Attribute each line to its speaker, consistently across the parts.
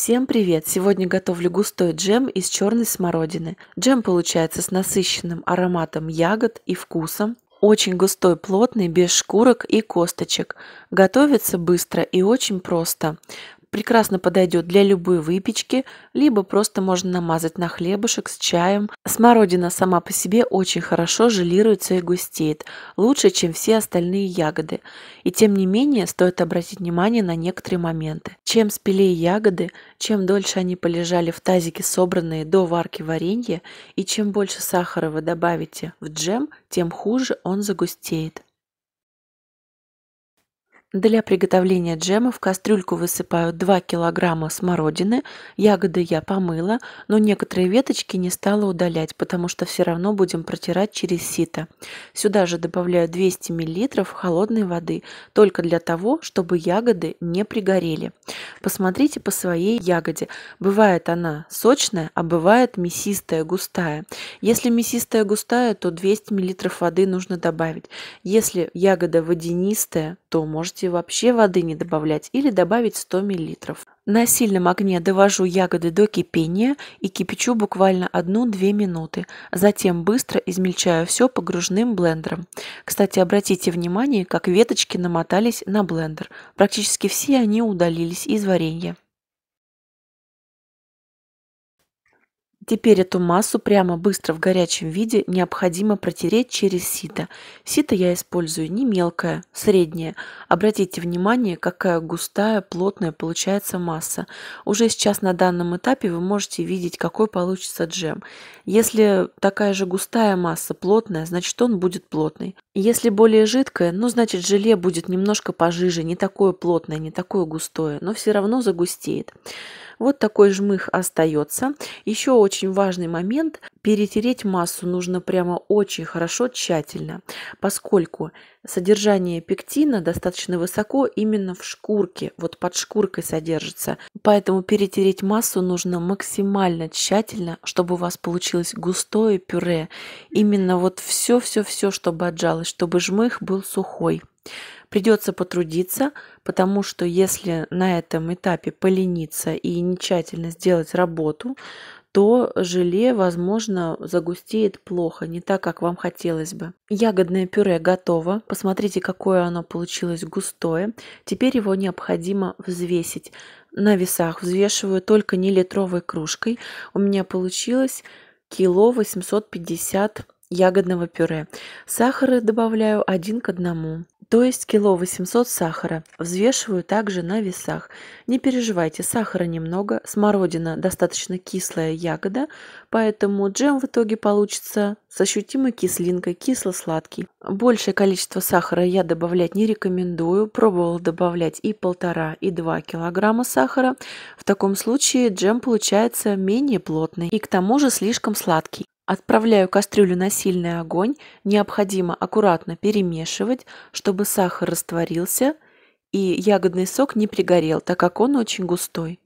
Speaker 1: Всем привет! Сегодня готовлю густой джем из черной смородины. Джем получается с насыщенным ароматом ягод и вкусом, очень густой, плотный, без шкурок и косточек. Готовится быстро и очень просто прекрасно подойдет для любой выпечки, либо просто можно намазать на хлебушек с чаем. Смородина сама по себе очень хорошо желируется и густеет, лучше, чем все остальные ягоды. И тем не менее, стоит обратить внимание на некоторые моменты. Чем спелее ягоды, чем дольше они полежали в тазике, собранные до варки варенья, и чем больше сахара вы добавите в джем, тем хуже он загустеет. Для приготовления джема в кастрюльку высыпаю 2 кг смородины. Ягоды я помыла, но некоторые веточки не стала удалять, потому что все равно будем протирать через сито. Сюда же добавляю 200 мл холодной воды, только для того, чтобы ягоды не пригорели. Посмотрите по своей ягоде. Бывает она сочная, а бывает мясистая, густая. Если мясистая густая, то 200 мл воды нужно добавить. Если ягода водянистая, то можете вообще воды не добавлять или добавить 100 мл. На сильном огне довожу ягоды до кипения и кипячу буквально 1-2 минуты. Затем быстро измельчаю все погружным блендером. Кстати, обратите внимание, как веточки намотались на блендер. Практически все они удалились из варенья. Теперь эту массу прямо быстро в горячем виде необходимо протереть через сито. Сито я использую не мелкое, среднее. Обратите внимание, какая густая, плотная получается масса. Уже сейчас на данном этапе вы можете видеть, какой получится джем. Если такая же густая масса, плотная, значит он будет плотный. Если более жидкое, ну, значит, желе будет немножко пожиже, не такое плотное, не такое густое, но все равно загустеет. Вот такой жмых остается. Еще очень важный момент. Перетереть массу нужно прямо очень хорошо, тщательно, поскольку содержание пектина достаточно высоко именно в шкурке, вот под шкуркой содержится. Поэтому перетереть массу нужно максимально тщательно, чтобы у вас получилось густое пюре. Именно вот все-все-все, чтобы отжалось чтобы жмых был сухой. Придется потрудиться, потому что если на этом этапе полениться и не тщательно сделать работу, то желе, возможно, загустеет плохо, не так, как вам хотелось бы. Ягодное пюре готово. Посмотрите, какое оно получилось густое. Теперь его необходимо взвесить. На весах взвешиваю только не литровой кружкой. У меня получилось кило 850 ягодного пюре. Сахара добавляю один к одному, то есть кило 800 сахара. Взвешиваю также на весах. Не переживайте, сахара немного, смородина достаточно кислая ягода, поэтому джем в итоге получится с ощутимой кислинкой, кисло-сладкий. Большее количество сахара я добавлять не рекомендую. Пробовала добавлять и полтора, и два килограмма сахара. В таком случае джем получается менее плотный и к тому же слишком сладкий. Отправляю кастрюлю на сильный огонь, необходимо аккуратно перемешивать, чтобы сахар растворился и ягодный сок не пригорел, так как он очень густой.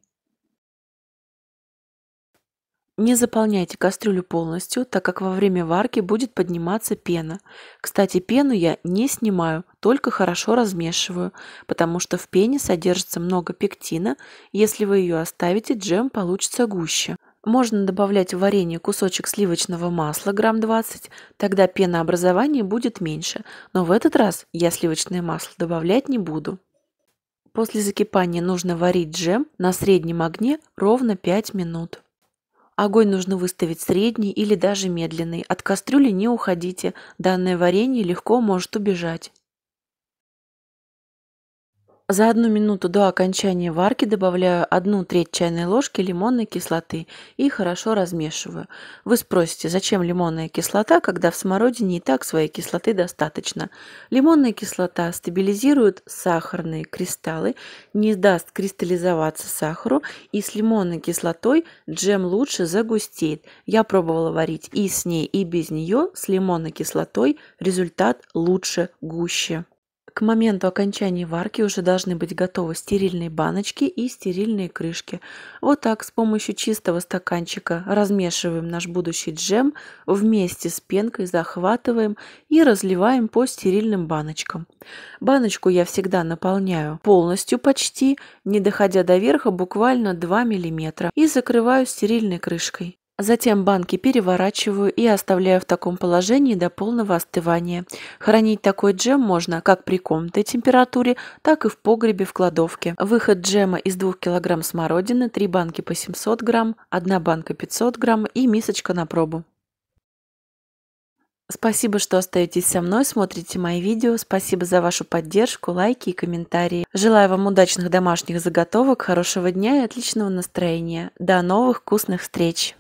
Speaker 1: Не заполняйте кастрюлю полностью, так как во время варки будет подниматься пена. Кстати, пену я не снимаю, только хорошо размешиваю, потому что в пене содержится много пектина. Если вы ее оставите, джем получится гуще. Можно добавлять в варенье кусочек сливочного масла, грамм 20, тогда пенообразование будет меньше, но в этот раз я сливочное масло добавлять не буду. После закипания нужно варить джем на среднем огне ровно 5 минут. Огонь нужно выставить средний или даже медленный. От кастрюли не уходите, данное варенье легко может убежать. За одну минуту до окончания варки добавляю одну треть чайной ложки лимонной кислоты и хорошо размешиваю. Вы спросите, зачем лимонная кислота, когда в смородине и так своей кислоты достаточно? Лимонная кислота стабилизирует сахарные кристаллы, не даст кристаллизоваться сахару, и с лимонной кислотой джем лучше загустеет. Я пробовала варить и с ней, и без нее, с лимонной кислотой результат лучше, гуще. К моменту окончания варки уже должны быть готовы стерильные баночки и стерильные крышки. Вот так с помощью чистого стаканчика размешиваем наш будущий джем вместе с пенкой, захватываем и разливаем по стерильным баночкам. Баночку я всегда наполняю полностью почти, не доходя до верха буквально 2 мм и закрываю стерильной крышкой. Затем банки переворачиваю и оставляю в таком положении до полного остывания. Хранить такой джем можно как при комнатной температуре, так и в погребе в кладовке. Выход джема из 2 кг смородины, 3 банки по 700 грамм, 1 банка 500 грамм и мисочка на пробу. Спасибо, что остаетесь со мной, смотрите мои видео. Спасибо за вашу поддержку, лайки и комментарии. Желаю вам удачных домашних заготовок, хорошего дня и отличного настроения. До новых вкусных встреч!